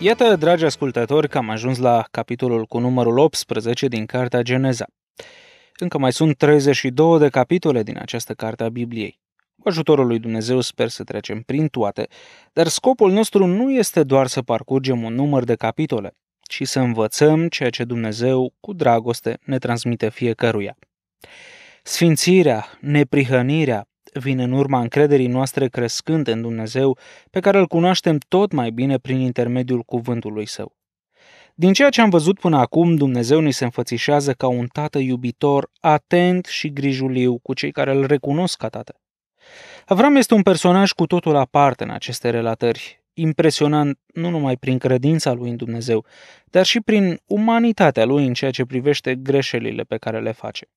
Iată, dragi ascultători, că am ajuns la capitolul cu numărul 18 din Cartea Geneza. Încă mai sunt 32 de capitole din această carte a Bibliei. Cu ajutorul lui Dumnezeu sper să trecem prin toate, dar scopul nostru nu este doar să parcurgem un număr de capitole, ci să învățăm ceea ce Dumnezeu cu dragoste ne transmite fiecăruia. Sfințirea, neprihănirea, vine în urma încrederii noastre crescând în Dumnezeu, pe care îl cunoaștem tot mai bine prin intermediul cuvântului său. Din ceea ce am văzut până acum, Dumnezeu ni se înfățișează ca un tată iubitor, atent și grijuliu cu cei care îl recunosc ca tată. Avram este un personaj cu totul aparte în aceste relatări, impresionant nu numai prin credința lui în Dumnezeu, dar și prin umanitatea lui în ceea ce privește greșelile pe care le face.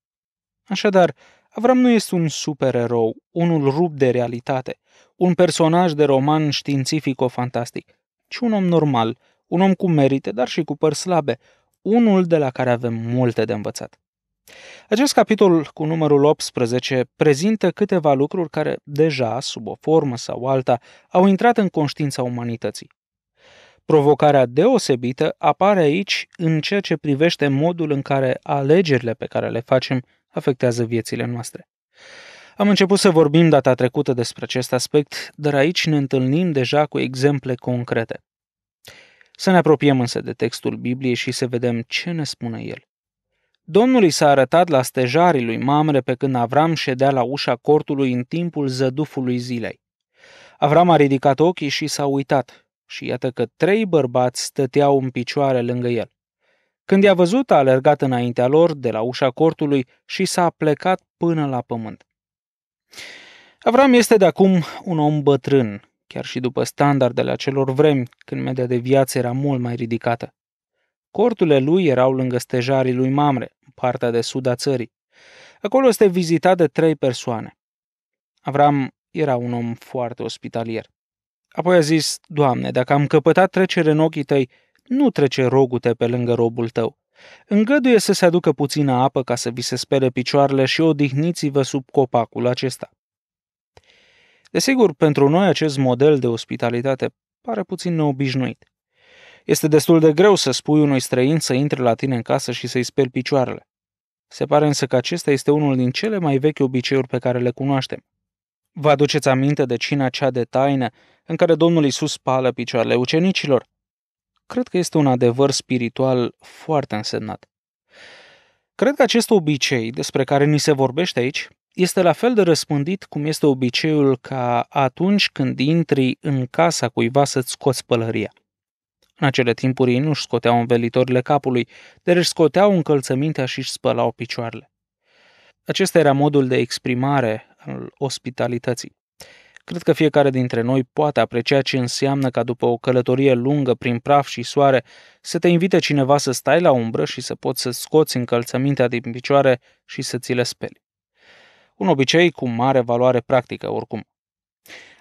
Așadar, Avram nu este un supererou, unul rupt de realitate, un personaj de roman științifico-fantastic, ci un om normal, un om cu merite, dar și cu păr slabe, unul de la care avem multe de învățat. Acest capitol cu numărul 18 prezintă câteva lucruri care deja, sub o formă sau alta, au intrat în conștiința umanității. Provocarea deosebită apare aici în ceea ce privește modul în care alegerile pe care le facem afectează viețile noastre. Am început să vorbim data trecută despre acest aspect, dar aici ne întâlnim deja cu exemple concrete. Să ne apropiem însă de textul Bibliei și să vedem ce ne spune el. Domnul i s-a arătat la stejarii lui Mamre pe când Avram ședea la ușa cortului în timpul zădufului zilei. Avram a ridicat ochii și s-a uitat și iată că trei bărbați stăteau în picioare lângă el. Când i-a văzut, a alergat înaintea lor de la ușa cortului și s-a plecat până la pământ. Avram este de acum un om bătrân, chiar și după standardele acelor vremi, când media de viață era mult mai ridicată. Corturile lui erau lângă stejarii lui Mamre, în partea de sud a țării. Acolo este vizitat de trei persoane. Avram era un om foarte ospitalier. Apoi a zis, Doamne, dacă am căpătat trecere în ochii tăi, nu trece rogute pe lângă robul tău. Îngăduie să se aducă puțină apă ca să vi se spere picioarele și odihniți-vă sub copacul acesta. Desigur, pentru noi acest model de ospitalitate pare puțin neobișnuit. Este destul de greu să spui unui străin să intre la tine în casă și să-i speli picioarele. Se pare însă că acesta este unul din cele mai vechi obiceiuri pe care le cunoaștem. Vă aduceți aminte de cina cea de taină în care Domnul Isus spală picioarele ucenicilor? cred că este un adevăr spiritual foarte însemnat. Cred că acest obicei despre care ni se vorbește aici este la fel de răspândit cum este obiceiul ca atunci când intri în casa cuiva să-ți scoți pălăria. În acele timpuri ei nu-și scoteau învelitorile capului, dar își scoteau încălțămintea și își spălau picioarele. Acesta era modul de exprimare al ospitalității. Cred că fiecare dintre noi poate aprecia ce înseamnă ca după o călătorie lungă prin praf și soare să te invite cineva să stai la umbră și să poți să scoți încălțămintea din picioare și să ți le speli. Un obicei cu mare valoare practică oricum.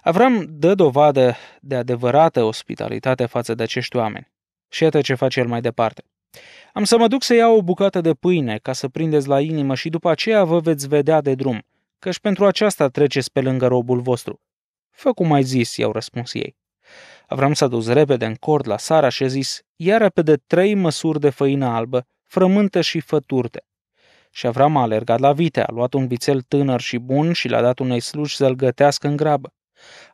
Avram dă dovadă de adevărată ospitalitate față de acești oameni. Și iată ce face el mai departe. Am să mă duc să iau o bucată de pâine ca să prindeți la inimă și după aceea vă veți vedea de drum, căci pentru aceasta treceți pe lângă robul vostru. Fă cum ai zis, i-au răspuns ei. Avram s-a dus repede în cord la Sara și a zis, ia repede trei măsuri de făină albă, frământă și făturte. Și Avram a alergat la vite, a luat un vițel tânăr și bun și l-a dat unei sluși să-l gătească în grabă.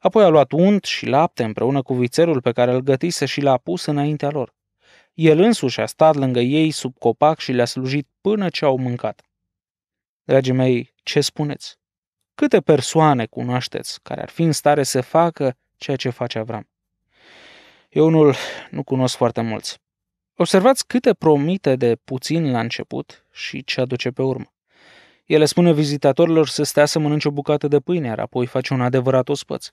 Apoi a luat unt și lapte împreună cu vițelul pe care îl gătise și l-a pus înaintea lor. El însuși a stat lângă ei sub copac și le-a slujit până ce au mâncat. Dragii mei, ce spuneți? Câte persoane cunoașteți care ar fi în stare să facă ceea ce face Avram? Eu unul nu cunosc foarte mulți. Observați câte promite de puțin la început și ce aduce pe urmă. El spune vizitatorilor să stea să mănânce o bucată de pâine, iar apoi face un adevărat ospăț.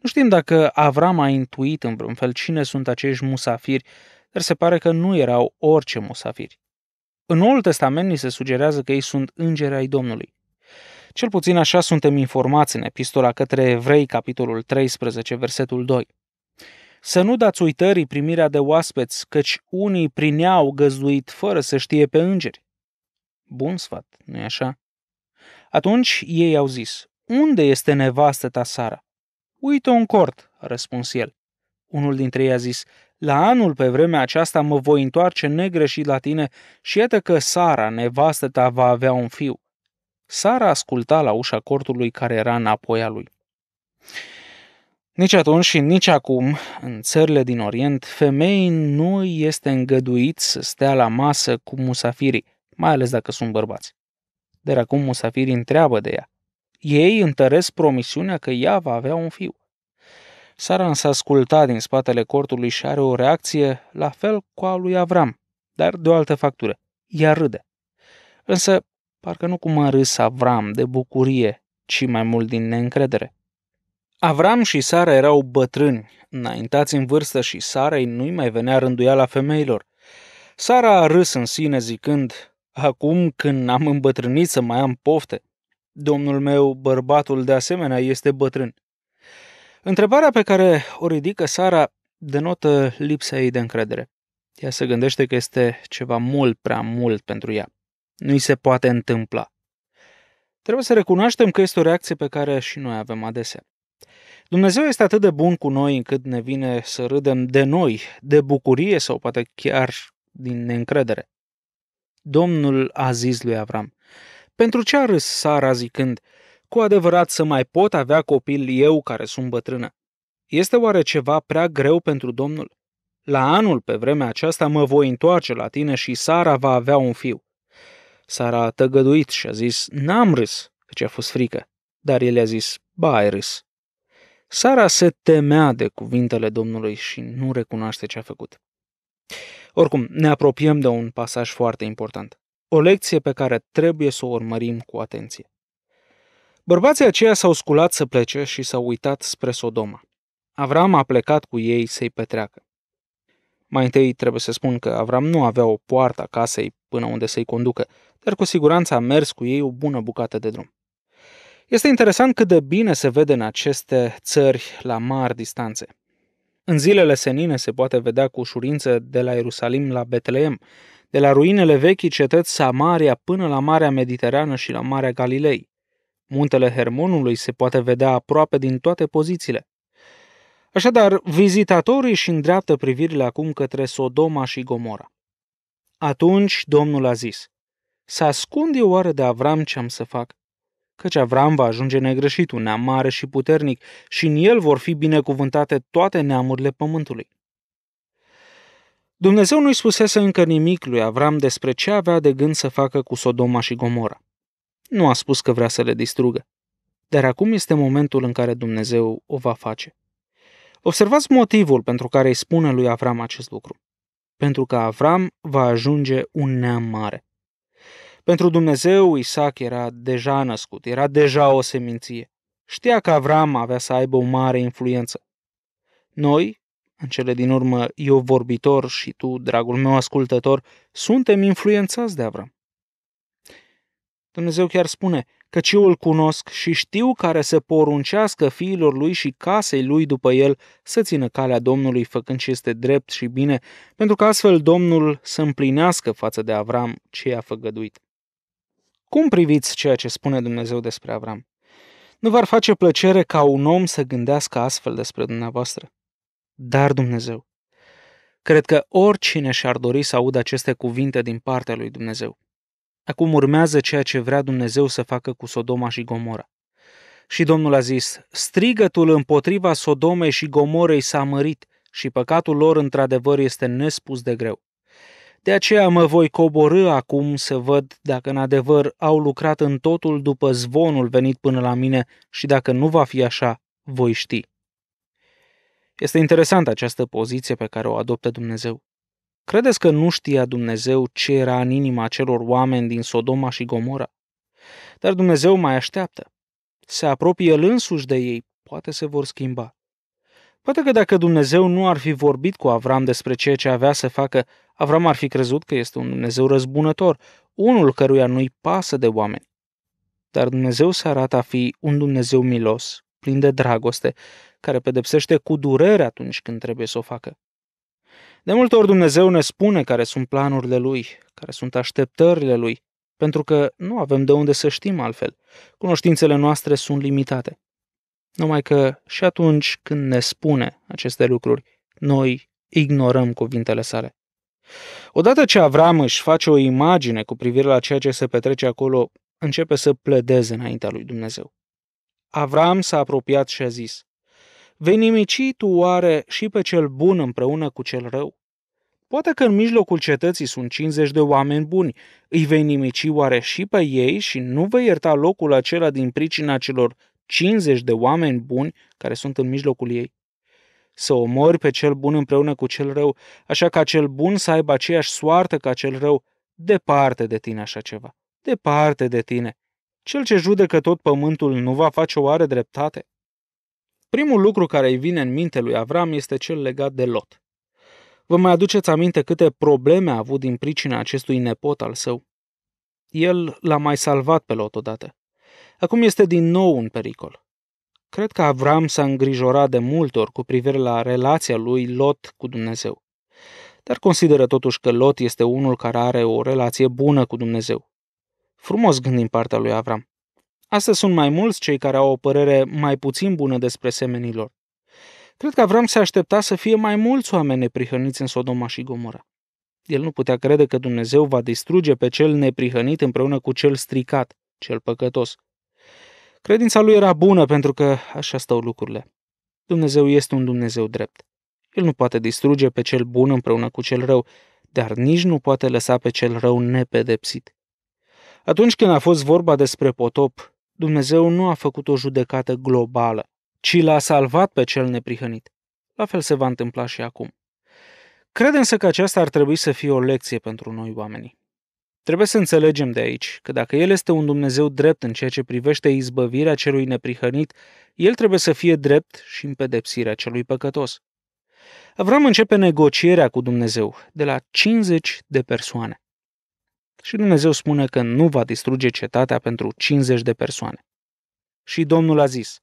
Nu știm dacă Avram a intuit în vreun fel cine sunt acești musafiri, dar se pare că nu erau orice musafiri. În Noul Testament ni se sugerează că ei sunt îngeri ai Domnului. Cel puțin așa suntem informați în epistola către evrei, capitolul 13, versetul 2. Să nu dați uitării primirea de oaspeți, căci unii prin ea au găzduit fără să știe pe îngeri. Bun sfat, nu e așa? Atunci ei au zis, unde este nevastă ta Sara? Uite-o în cort, a răspuns el. Unul dintre ei a zis, la anul pe vremea aceasta mă voi întoarce negreșit la tine și iată că Sara, nevastă ta, va avea un fiu. Sara asculta la ușa cortului care era înapoi a lui. Nici atunci și nici acum, în țările din Orient, femeii nu este îngăduit să stea la masă cu musafirii, mai ales dacă sunt bărbați. Dar acum musafirii întreabă de ea. Ei întăresc promisiunea că ea va avea un fiu. Sara însă asculta din spatele cortului și are o reacție la fel cu a lui Avram, dar de o altă factură. Ea râde. Însă Parcă nu cum a râs Avram de bucurie, ci mai mult din neîncredere. Avram și Sara erau bătrâni, înaintați în vârstă și Sarei nu-i mai venea la femeilor. Sara a râs în sine zicând, acum când am îmbătrânit să mai am pofte. Domnul meu, bărbatul de asemenea, este bătrân. Întrebarea pe care o ridică Sara denotă lipsa ei de încredere. Ea se gândește că este ceva mult prea mult pentru ea nu-i se poate întâmpla. Trebuie să recunoaștem că este o reacție pe care și noi avem adesea. Dumnezeu este atât de bun cu noi încât ne vine să râdem de noi, de bucurie sau poate chiar din neîncredere. Domnul a zis lui Avram, pentru ce a râs Sara zicând, cu adevărat să mai pot avea copil eu care sunt bătrână? Este oare ceva prea greu pentru Domnul? La anul, pe vremea aceasta, mă voi întoarce la tine și Sara va avea un fiu. Sara a tăgăduit și a zis, n-am râs, căci a fost frică, dar el a zis, ba, ai râs. Sara se temea de cuvintele Domnului și nu recunoaște ce a făcut. Oricum, ne apropiem de un pasaj foarte important. O lecție pe care trebuie să o urmărim cu atenție. Bărbații aceia s-au sculat să plece și s-au uitat spre Sodoma. Avram a plecat cu ei să-i petreacă. Mai întâi trebuie să spun că Avram nu avea o poartă a casei până unde să-i conducă, dar cu siguranță a mers cu ei o bună bucată de drum. Este interesant cât de bine se vede în aceste țări la mari distanțe. În zilele senine se poate vedea cu ușurință de la Ierusalim la Betleem, de la ruinele vechii cetăți Samaria până la Marea Mediterană și la Marea Galilei. Muntele Hermonului se poate vedea aproape din toate pozițiile. Așadar, vizitatorii își îndreaptă privirile acum către Sodoma și Gomora. Atunci Domnul a zis, să ascund eu oare de Avram ce am să fac? Căci Avram va ajunge negreșit, un neam mare și puternic, și în el vor fi binecuvântate toate neamurile pământului. Dumnezeu nu-i spusese încă nimic lui Avram despre ce avea de gând să facă cu Sodoma și Gomora. Nu a spus că vrea să le distrugă, dar acum este momentul în care Dumnezeu o va face. Observați motivul pentru care îi spune lui Avram acest lucru. Pentru că Avram va ajunge un neam mare. Pentru Dumnezeu, Isaac era deja născut, era deja o seminție. Știa că Avram avea să aibă o mare influență. Noi, în cele din urmă, eu vorbitor și tu, dragul meu ascultător, suntem influențați de Avram. Dumnezeu chiar spune, căci eu îl cunosc și știu care să poruncească fiilor lui și casei lui după el să țină calea Domnului făcând ce este drept și bine, pentru că astfel Domnul să împlinească față de Avram ce i-a făgăduit. Cum priviți ceea ce spune Dumnezeu despre Avram? Nu v-ar face plăcere ca un om să gândească astfel despre dumneavoastră? Dar Dumnezeu. Cred că oricine și-ar dori să audă aceste cuvinte din partea lui Dumnezeu. Acum urmează ceea ce vrea Dumnezeu să facă cu Sodoma și Gomora. Și Domnul a zis, strigătul împotriva Sodomei și Gomorei s-a mărit și păcatul lor într-adevăr este nespus de greu. De aceea mă voi coborâ acum să văd dacă în adevăr au lucrat în totul după zvonul venit până la mine și dacă nu va fi așa, voi ști. Este interesantă această poziție pe care o adoptă Dumnezeu. Credeți că nu știa Dumnezeu ce era în inima celor oameni din Sodoma și Gomora? Dar Dumnezeu mai așteaptă. Se apropie El însuși de ei, poate se vor schimba. Poate că dacă Dumnezeu nu ar fi vorbit cu Avram despre ceea ce avea să facă, Avram ar fi crezut că este un Dumnezeu răzbunător, unul căruia nu-i pasă de oameni. Dar Dumnezeu se arată a fi un Dumnezeu milos, plin de dragoste, care pedepsește cu durere atunci când trebuie să o facă. De multe ori Dumnezeu ne spune care sunt planurile Lui, care sunt așteptările Lui, pentru că nu avem de unde să știm altfel. Cunoștințele noastre sunt limitate. Numai că și atunci când ne spune aceste lucruri, noi ignorăm cuvintele sale. Odată ce Avram își face o imagine cu privire la ceea ce se petrece acolo, începe să pledeze înaintea lui Dumnezeu. Avram s-a apropiat și a zis, Vei nimici tu oare și pe cel bun împreună cu cel rău? Poate că în mijlocul cetății sunt 50 de oameni buni, îi vei nimici oare și pe ei și nu vei ierta locul acela din pricina celor 50 de oameni buni care sunt în mijlocul ei? Să omori pe cel bun împreună cu cel rău, așa ca cel bun să aibă aceeași soartă ca cel rău, departe de tine așa ceva, departe de tine. Cel ce judecă tot pământul nu va face oare dreptate? Primul lucru care îi vine în minte lui Avram este cel legat de Lot. Vă mai aduceți aminte câte probleme a avut din pricina acestui nepot al său? El l-a mai salvat pe Lot odată. Acum este din nou în pericol. Cred că Avram s-a îngrijorat de multe ori cu privire la relația lui Lot cu Dumnezeu. Dar consideră totuși că Lot este unul care are o relație bună cu Dumnezeu. Frumos gând din partea lui Avram. Astăzi sunt mai mulți cei care au o părere mai puțin bună despre semenilor. Cred că Avram se aștepta să fie mai mulți oameni neprihăniți în Sodoma și Gomora. El nu putea crede că Dumnezeu va distruge pe cel neprihănit împreună cu cel stricat, cel păcătos. Credința lui era bună pentru că așa stau lucrurile. Dumnezeu este un Dumnezeu drept. El nu poate distruge pe cel bun împreună cu cel rău, dar nici nu poate lăsa pe cel rău nepedepsit. Atunci când a fost vorba despre potop, Dumnezeu nu a făcut o judecată globală, ci l-a salvat pe cel neprihănit. La fel se va întâmpla și acum. Cred însă că aceasta ar trebui să fie o lecție pentru noi oamenii. Trebuie să înțelegem de aici că dacă El este un Dumnezeu drept în ceea ce privește izbăvirea celui neprihănit, El trebuie să fie drept și în pedepsirea celui păcătos. Avram începe negocierea cu Dumnezeu de la 50 de persoane. Și Dumnezeu spune că nu va distruge cetatea pentru 50 de persoane. Și Domnul a zis,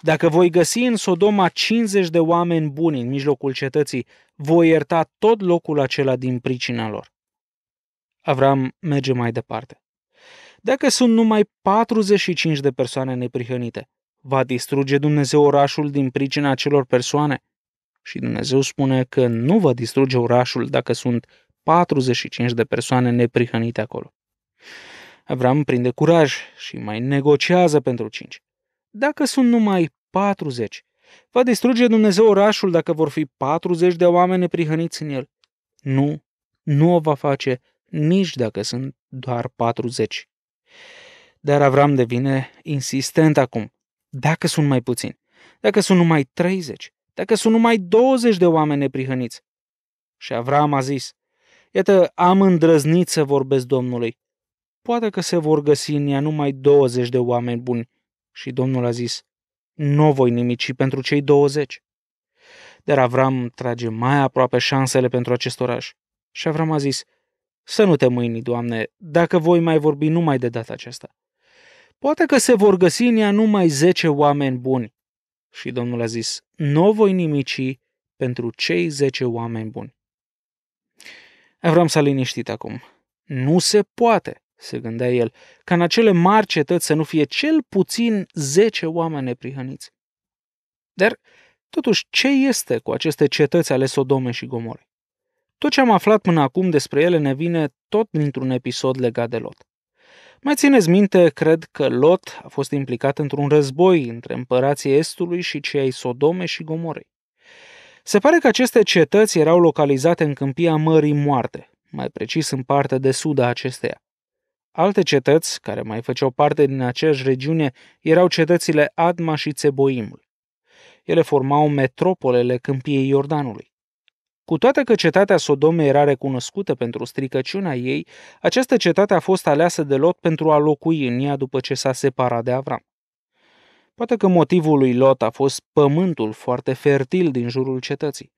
dacă voi găsi în Sodoma 50 de oameni buni în mijlocul cetății, voi ierta tot locul acela din pricina lor. Avram merge mai departe. Dacă sunt numai 45 de persoane neprihănite, va distruge Dumnezeu orașul din pricina acelor persoane? Și Dumnezeu spune că nu va distruge orașul dacă sunt 45 de persoane neprihănite acolo. Avram prinde curaj și mai negociază pentru 5. Dacă sunt numai 40, va distruge Dumnezeu orașul dacă vor fi 40 de oameni neprihăniți în el. Nu, nu o va face nici dacă sunt doar 40. Dar Avram devine insistent acum. Dacă sunt mai puțini, dacă sunt numai 30, dacă sunt numai 20 de oameni neprihăniți. Și Avram a zis, Iată, am îndrăznit să vorbesc Domnului. Poate că se vor găsi în ea numai 20 de oameni buni. Și Domnul a zis, nu voi nimici pentru cei 20. Dar Avram trage mai aproape șansele pentru acest oraș. Și Avram a zis, să nu te mâini, Doamne, dacă voi mai vorbi numai de data aceasta. Poate că se vor găsi în ea numai zece oameni buni. Și Domnul a zis, nu voi nimici pentru cei zece oameni buni. Vreau să a liniștit acum. Nu se poate, se gândea el, ca în acele mari cetăți să nu fie cel puțin zece oameni neprihăniți. Dar, totuși, ce este cu aceste cetăți ale Sodome și Gomorei? Tot ce am aflat până acum despre ele ne vine tot dintr-un episod legat de Lot. Mai țineți minte, cred că Lot a fost implicat într-un război între împărații Estului și cei ai Sodome și Gomorei. Se pare că aceste cetăți erau localizate în câmpia Mării Moarte, mai precis în partea de sud a acesteia. Alte cetăți, care mai făceau parte din aceeași regiune, erau cetățile Adma și Țeboimul. Ele formau metropolele câmpiei Iordanului. Cu toate că cetatea Sodome era recunoscută pentru stricăciunea ei, această cetate a fost aleasă de Lot pentru a locui în ea după ce s-a separat de Avram. Poate că motivul lui Lot a fost pământul foarte fertil din jurul cetății.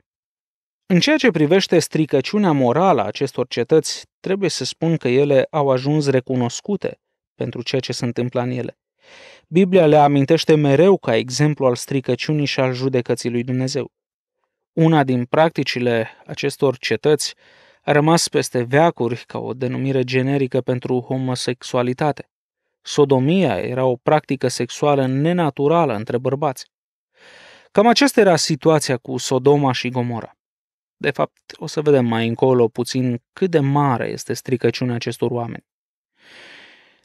În ceea ce privește stricăciunea morală a acestor cetăți, trebuie să spun că ele au ajuns recunoscute pentru ceea ce se întâmplă în ele. Biblia le amintește mereu ca exemplu al stricăciunii și al judecății lui Dumnezeu. Una din practicile acestor cetăți a rămas peste veacuri ca o denumire generică pentru homosexualitate. Sodomia era o practică sexuală nenaturală între bărbați. Cam aceasta era situația cu Sodoma și Gomora. De fapt, o să vedem mai încolo puțin cât de mare este stricăciunea acestor oameni.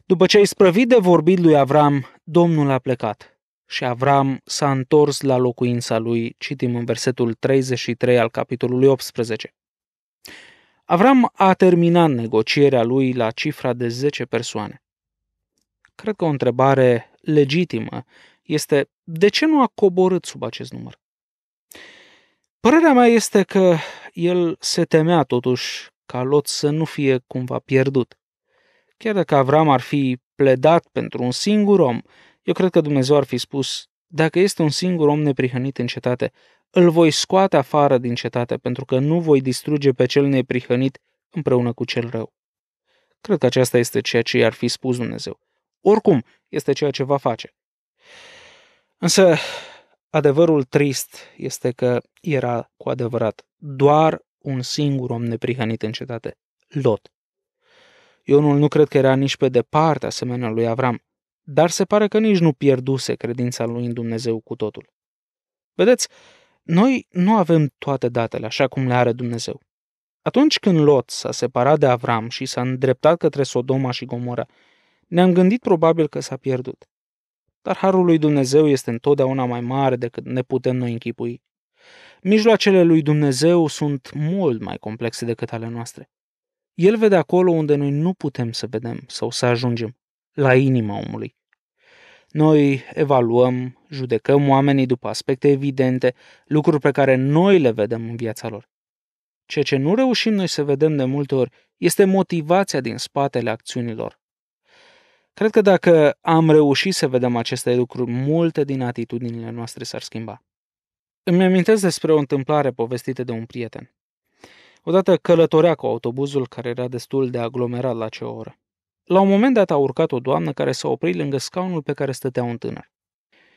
După ce ai sprăvit de vorbit lui Avram, Domnul a plecat și Avram s-a întors la locuința lui, citim în versetul 33 al capitolului 18. Avram a terminat negocierea lui la cifra de 10 persoane cred că o întrebare legitimă este de ce nu a coborât sub acest număr? Părerea mea este că el se temea totuși ca Lot să nu fie cumva pierdut. Chiar dacă Avram ar fi pledat pentru un singur om, eu cred că Dumnezeu ar fi spus, dacă este un singur om neprihănit în cetate, îl voi scoate afară din cetate, pentru că nu voi distruge pe cel neprihănit împreună cu cel rău. Cred că aceasta este ceea ce i-ar fi spus Dumnezeu. Oricum, este ceea ce va face. Însă, adevărul trist este că era cu adevărat doar un singur om neprihănit în cetate, Lot. Ionul nu cred că era nici pe departe asemenea lui Avram, dar se pare că nici nu pierduse credința lui în Dumnezeu cu totul. Vedeți, noi nu avem toate datele așa cum le are Dumnezeu. Atunci când Lot s-a separat de Avram și s-a îndreptat către Sodoma și Gomora, ne-am gândit probabil că s-a pierdut. Dar harul lui Dumnezeu este întotdeauna mai mare decât ne putem noi închipui. Mijloacele lui Dumnezeu sunt mult mai complexe decât ale noastre. El vede acolo unde noi nu putem să vedem sau să ajungem, la inima omului. Noi evaluăm, judecăm oamenii după aspecte evidente, lucruri pe care noi le vedem în viața lor. Ceea ce nu reușim noi să vedem de multe ori este motivația din spatele acțiunilor, Cred că dacă am reușit să vedem aceste lucruri, multe din atitudinile noastre s-ar schimba. Îmi amintesc despre o întâmplare povestită de un prieten. Odată călătorea cu autobuzul care era destul de aglomerat la ce oră. La un moment dat a urcat o doamnă care s-a oprit lângă scaunul pe care stătea un tânăr.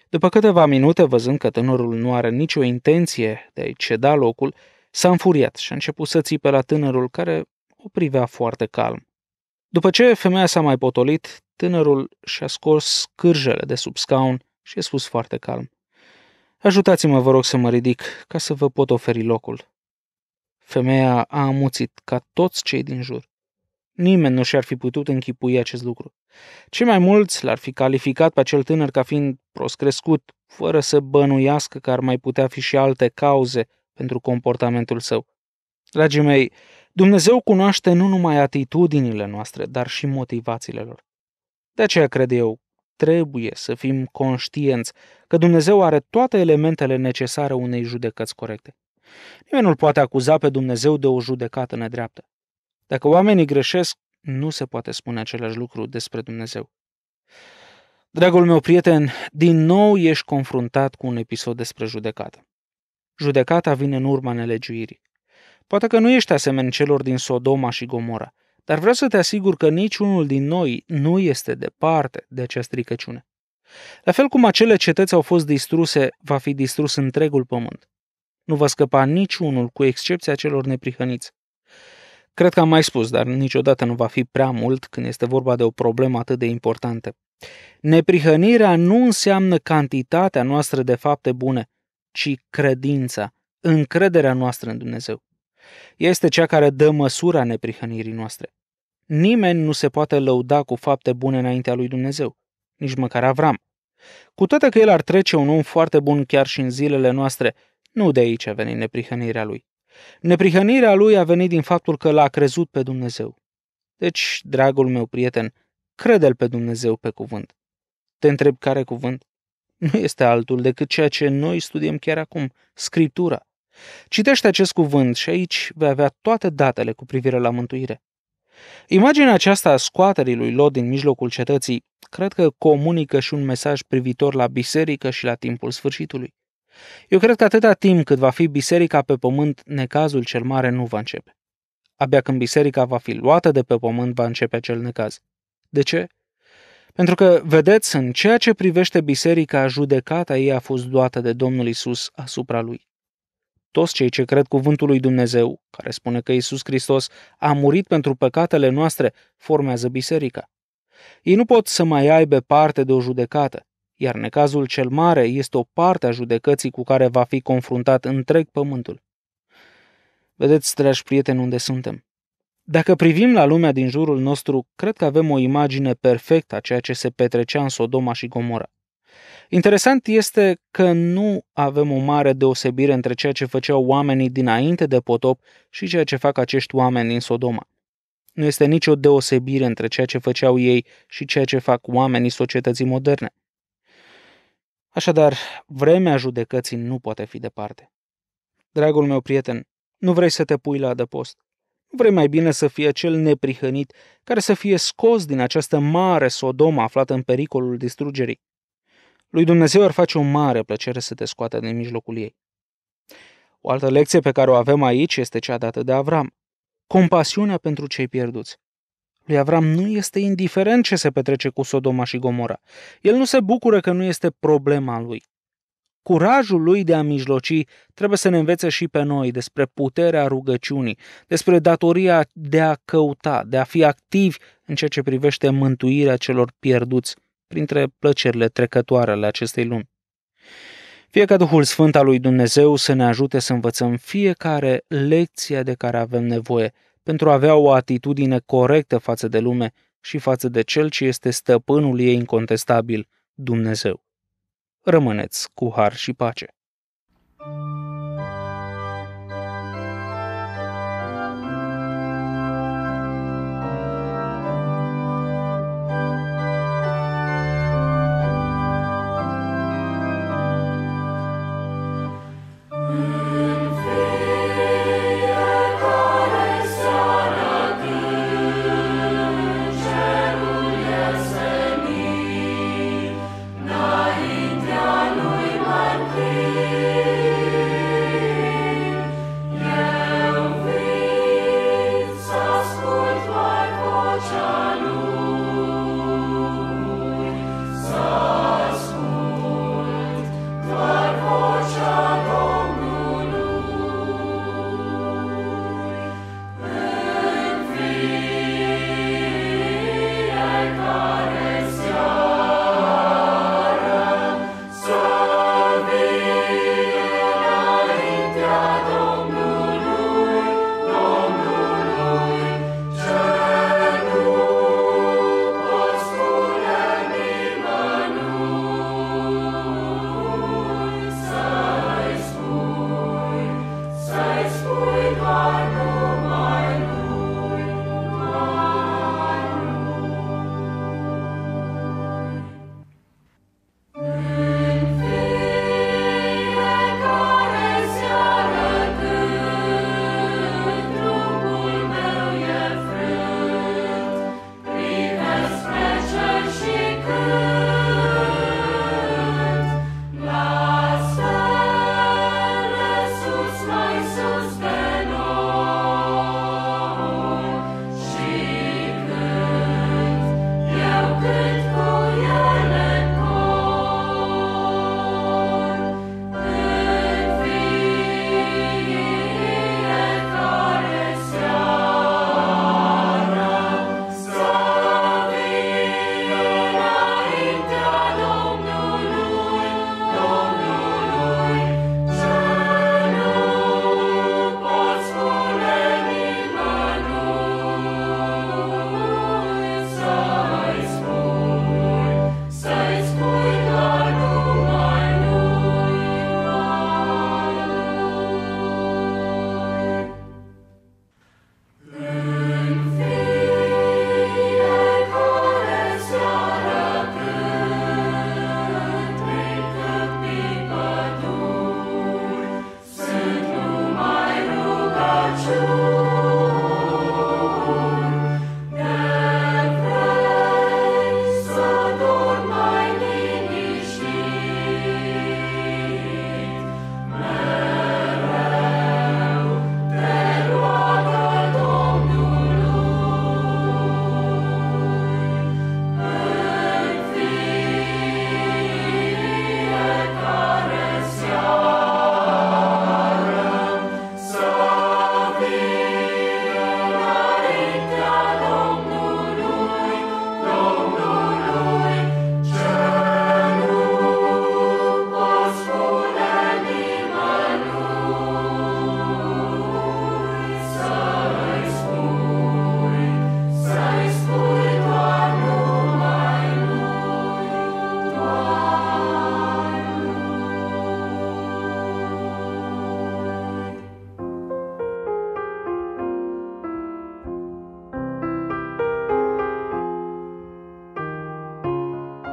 După câteva minute, văzând că tânărul nu are nicio intenție de a-i ceda locul, s-a înfuriat și a început să țipe la tânărul care o privea foarte calm. După ce femeia s-a mai potolit, tânărul și-a scos cârjele de sub scaun și a spus foarte calm. Ajutați-mă, vă rog, să mă ridic, ca să vă pot oferi locul. Femeia a amuțit ca toți cei din jur. Nimeni nu și-ar fi putut închipui acest lucru. Cei mai mulți l-ar fi calificat pe acel tânăr ca fiind prost crescut, fără să bănuiască că ar mai putea fi și alte cauze pentru comportamentul său. Dragii mei, Dumnezeu cunoaște nu numai atitudinile noastre, dar și motivațiile lor. De aceea cred eu, trebuie să fim conștienți că Dumnezeu are toate elementele necesare unei judecăți corecte. Nimeni nu poate acuza pe Dumnezeu de o judecată nedreaptă. Dacă oamenii greșesc, nu se poate spune același lucru despre Dumnezeu. Dragul meu prieten, din nou ești confruntat cu un episod despre judecată. Judecata vine în urma nelegiuirii. Poate că nu ești asemenea celor din Sodoma și Gomora, dar vreau să te asigur că niciunul din noi nu este departe de acea stricăciune. La fel cum acele cetăți au fost distruse, va fi distrus întregul pământ. Nu va scăpa niciunul, cu excepția celor neprihăniți. Cred că am mai spus, dar niciodată nu va fi prea mult când este vorba de o problemă atât de importantă. Neprihănirea nu înseamnă cantitatea noastră de fapte bune, ci credința, încrederea noastră în Dumnezeu este cea care dă măsura neprihănirii noastre. Nimeni nu se poate lăuda cu fapte bune înaintea lui Dumnezeu, nici măcar Avram. Cu toate că el ar trece un om foarte bun chiar și în zilele noastre, nu de aici a venit neprihănirea lui. Neprihănirea lui a venit din faptul că l-a crezut pe Dumnezeu. Deci, dragul meu prieten, crede-l pe Dumnezeu pe cuvânt. Te întreb care cuvânt? Nu este altul decât ceea ce noi studiem chiar acum, Scriptura. Citește acest cuvânt și aici vei avea toate datele cu privire la mântuire. Imaginea aceasta a scoaterii lui Lot din mijlocul cetății cred că comunică și un mesaj privitor la biserică și la timpul sfârșitului. Eu cred că atâta timp cât va fi biserica pe pământ, necazul cel mare nu va începe. Abia când biserica va fi luată de pe pământ, va începe acel necaz. De ce? Pentru că, vedeți, în ceea ce privește biserica, judecata ei a fost luată de Domnul Isus asupra lui toți cei ce cred cuvântul lui Dumnezeu, care spune că Isus Hristos a murit pentru păcatele noastre, formează biserica. Ei nu pot să mai aibă parte de o judecată, iar necazul cel mare este o parte a judecății cu care va fi confruntat întreg pământul. Vedeți, dragi prieteni, unde suntem. Dacă privim la lumea din jurul nostru, cred că avem o imagine perfectă a ceea ce se petrecea în Sodoma și Gomora. Interesant este că nu avem o mare deosebire între ceea ce făceau oamenii dinainte de potop și ceea ce fac acești oameni din Sodoma. Nu este nicio deosebire între ceea ce făceau ei și ceea ce fac oamenii societății moderne. Așadar, vremea judecății nu poate fi departe. Dragul meu prieten, nu vrei să te pui la adăpost. Vrei mai bine să fie cel neprihănit care să fie scos din această mare Sodoma aflată în pericolul distrugerii. Lui Dumnezeu ar face o mare plăcere să te scoată din mijlocul ei. O altă lecție pe care o avem aici este cea dată de Avram. Compasiunea pentru cei pierduți. Lui Avram nu este indiferent ce se petrece cu Sodoma și Gomora. El nu se bucură că nu este problema lui. Curajul lui de a mijloci trebuie să ne învețe și pe noi despre puterea rugăciunii, despre datoria de a căuta, de a fi activi în ceea ce privește mântuirea celor pierduți printre plăcerile trecătoare ale acestei lumi. Fie ca Duhul Sfânt al lui Dumnezeu să ne ajute să învățăm fiecare lecție de care avem nevoie pentru a avea o atitudine corectă față de lume și față de Cel ce este stăpânul ei incontestabil, Dumnezeu. Rămâneți cu har și pace!